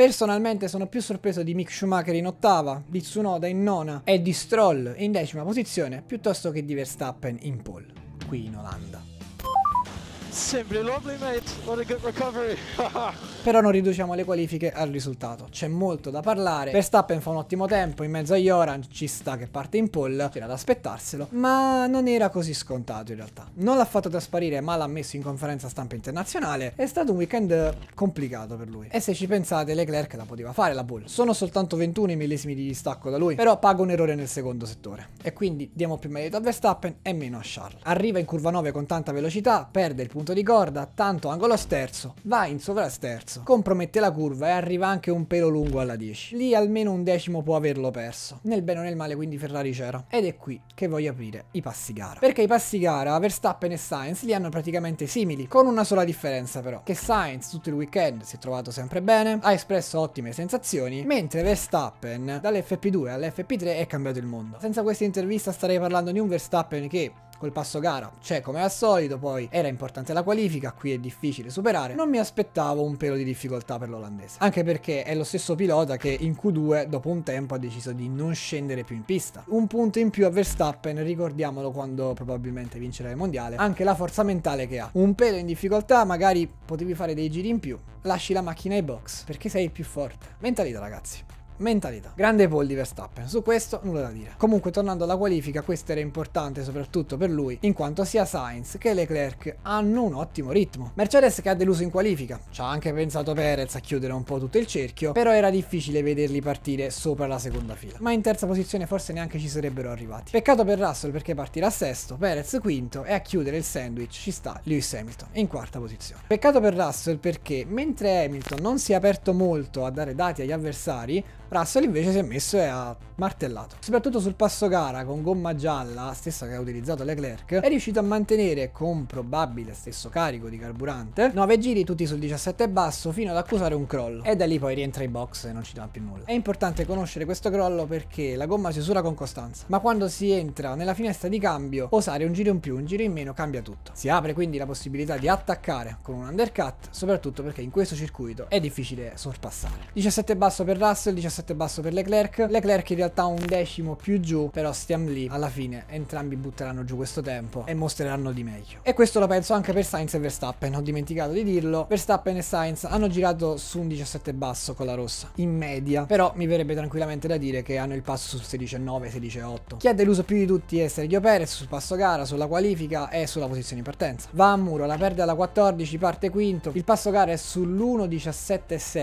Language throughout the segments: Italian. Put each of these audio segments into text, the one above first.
Personalmente sono più sorpreso di Mick Schumacher in ottava, di Tsunoda in nona e di Stroll in decima posizione piuttosto che di Verstappen in pole, qui in Olanda. Sempre lovely mate, what a good recovery. Però non riduciamo le qualifiche al risultato, c'è molto da parlare. Verstappen fa un ottimo tempo in mezzo a Joran, ci sta che parte in pole, c'era da aspettarselo, ma non era così scontato in realtà. Non l'ha fatto trasparire, ma l'ha messo in conferenza stampa internazionale. È stato un weekend complicato per lui. E se ci pensate, Leclerc la poteva fare la pole. Sono soltanto 21 i millesimi di distacco da lui, però paga un errore nel secondo settore. E quindi diamo più merito a Verstappen e meno a Charles. Arriva in curva 9 con tanta velocità, perde il punto punto di corda, tanto angolo sterzo, va in sovrasterzo, compromette la curva e arriva anche un pelo lungo alla 10. Lì almeno un decimo può averlo perso. Nel bene o nel male quindi Ferrari c'era. Ed è qui che voglio aprire i passi gara. Perché i passi gara Verstappen e Sainz li hanno praticamente simili, con una sola differenza però, che Sainz tutto il weekend si è trovato sempre bene, ha espresso ottime sensazioni, mentre Verstappen dall'FP2 all'FP3 è cambiato il mondo. Senza questa intervista starei parlando di un Verstappen che col passo gara c'è cioè, come al solito, poi era importante la qualifica, qui è difficile superare. Non mi aspettavo un pelo di difficoltà per l'olandese, anche perché è lo stesso pilota che in Q2 dopo un tempo ha deciso di non scendere più in pista. Un punto in più a Verstappen, ricordiamolo quando probabilmente vincerà il mondiale, anche la forza mentale che ha. Un pelo in difficoltà, magari potevi fare dei giri in più, lasci la macchina ai box perché sei il più forte. Mentalità ragazzi mentalità. Grande Paul di Verstappen, su questo nulla da dire. Comunque tornando alla qualifica, questo era importante soprattutto per lui, in quanto sia Sainz che Leclerc hanno un ottimo ritmo. Mercedes che ha deluso in qualifica, ci ha anche pensato Perez a chiudere un po' tutto il cerchio, però era difficile vederli partire sopra la seconda fila. Ma in terza posizione forse neanche ci sarebbero arrivati. Peccato per Russell perché partirà sesto, Perez quinto e a chiudere il sandwich ci sta Lewis Hamilton in quarta posizione. Peccato per Russell perché mentre Hamilton non si è aperto molto a dare dati agli avversari, Russell invece si è messo e ha martellato. Soprattutto sul passo gara con gomma gialla, stessa che ha utilizzato Leclerc, è riuscito a mantenere con probabile stesso carico di carburante 9 giri tutti sul 17 basso fino ad accusare un crollo e da lì poi rientra in box e non ci dà più nulla. È importante conoscere questo crollo perché la gomma si usura con costanza, ma quando si entra nella finestra di cambio osare un giro in più, un giro in meno cambia tutto. Si apre quindi la possibilità di attaccare con un undercut, soprattutto perché in questo circuito è difficile sorpassare. 17 basso per Russell, 17 17 basso per Leclerc. Leclerc in realtà un decimo più giù, però stiamo lì. Alla fine entrambi butteranno giù questo tempo e mostreranno di meglio. E questo lo penso anche per Sainz e Verstappen, ho dimenticato di dirlo. Verstappen e Sainz hanno girato su un 17 basso con la rossa, in media. Però mi verrebbe tranquillamente da dire che hanno il passo sul 16,9, 16,8. Chi ha deluso più di tutti è Sergio Perez sul passo gara, sulla qualifica e sulla posizione in partenza. Va a muro, la perde alla 14, parte quinto. Il passo gara è sull'1,17,6.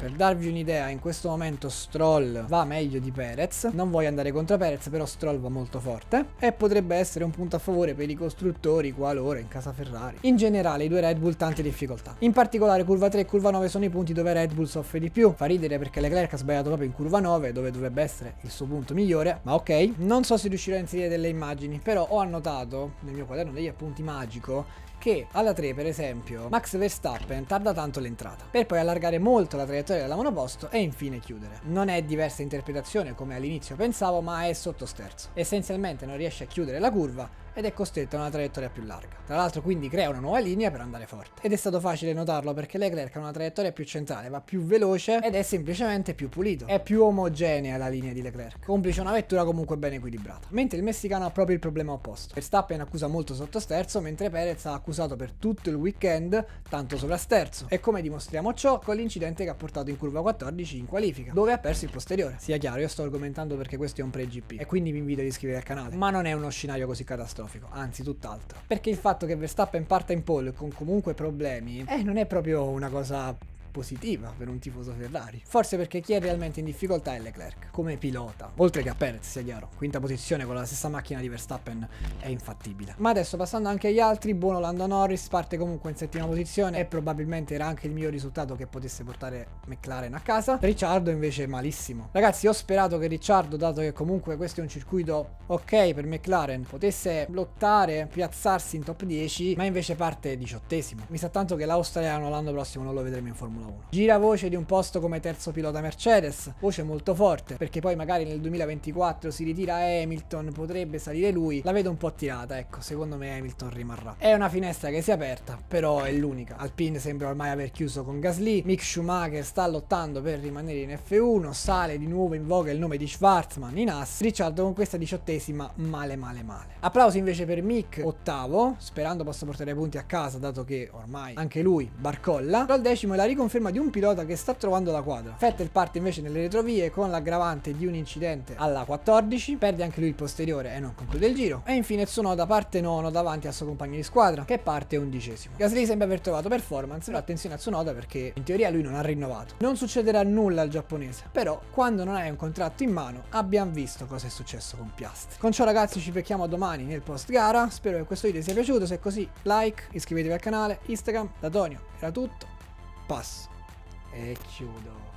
Per darvi un'idea, in questo momento Stroll va meglio di Perez. Non voglio andare contro Perez, però Stroll va molto forte. E potrebbe essere un punto a favore per i costruttori qualora in casa Ferrari. In generale i due Red Bull tante difficoltà. In particolare curva 3 e curva 9 sono i punti dove Red Bull soffre di più. Fa ridere perché Leclerc ha sbagliato proprio in curva 9 dove dovrebbe essere il suo punto migliore. Ma ok, non so se riuscirò a inserire delle immagini, però ho annotato nel mio quaderno degli appunti magico che alla 3 per esempio Max Verstappen tarda tanto l'entrata per poi allargare molto la traiettoria della monoposto e infine chiudere. Non è diversa interpretazione come all'inizio pensavo ma è sottosterzo. Essenzialmente non riesce a chiudere la curva ed è costretto a una traiettoria più larga. Tra l'altro quindi crea una nuova linea per andare forte. Ed è stato facile notarlo perché Leclerc ha una traiettoria più centrale, va più veloce ed è semplicemente più pulito. È più omogenea la linea di Leclerc, complice una vettura comunque ben equilibrata. Mentre il messicano ha proprio il problema opposto. Verstappen accusa molto sottosterzo, mentre Perez ha accusato per tutto il weekend tanto sovrasterzo. E come dimostriamo ciò con l'incidente che ha portato in curva 14 in qualifica, dove ha perso il posteriore. Sia chiaro, io sto argomentando perché questo è un pre-GP e quindi vi invito ad iscrivervi al canale, ma non è uno scenario così catastrofico catastrofico, anzi tutt'altro. Perché il fatto che Verstappen parta in pole con comunque problemi, eh, non è proprio una cosa positiva per un tifoso Ferrari. Forse perché chi è realmente in difficoltà è Leclerc, come pilota, oltre che a Perez, sia chiaro. Quinta posizione con la stessa macchina di Verstappen è infattibile. Ma adesso passando anche agli altri, buono Lando Norris parte comunque in settima posizione e probabilmente era anche il miglior risultato che potesse portare McLaren a casa. Ricciardo invece malissimo. Ragazzi, ho sperato che Ricciardo, dato che comunque questo è un circuito ok per McLaren, potesse lottare, piazzarsi in top 10, ma invece parte diciottesimo. Mi sa tanto che l'australiano l'anno prossimo non lo vedremo in Formula Formula 1. Gira voce di un posto come terzo pilota Mercedes, voce molto forte, perché poi magari nel 2024 si ritira Hamilton, potrebbe salire lui, la vedo un po' tirata, ecco, secondo me Hamilton rimarrà. È una finestra che si è aperta, però è l'unica. Alpine sembra ormai aver chiuso con Gasly, Mick Schumacher sta lottando per rimanere in F1, sale di nuovo in voga il nome di Schwarzman in As, Ricciardo con questa diciottesima male male male. Applausi invece per Mick, ottavo, sperando possa portare punti a casa dato che ormai anche lui barcolla, però al decimo è la riconferma conferma di un pilota che sta trovando la quadra. Vettel parte invece nelle retrovie con l'aggravante di un incidente alla 14, perde anche lui il posteriore e non conclude il giro. E infine Tsunoda parte nono davanti al suo compagno di squadra che parte undicesimo. Gasly sembra aver trovato performance, però attenzione a Tsunoda perché in teoria lui non ha rinnovato. Non succederà nulla al giapponese, però quando non hai un contratto in mano abbiamo visto cosa è successo con Piastri. Con ciò ragazzi ci becchiamo domani nel post gara, spero che questo video vi sia piaciuto, se è così like, iscrivetevi al canale, Instagram, da Tonio era tutto paz. É, tio, não.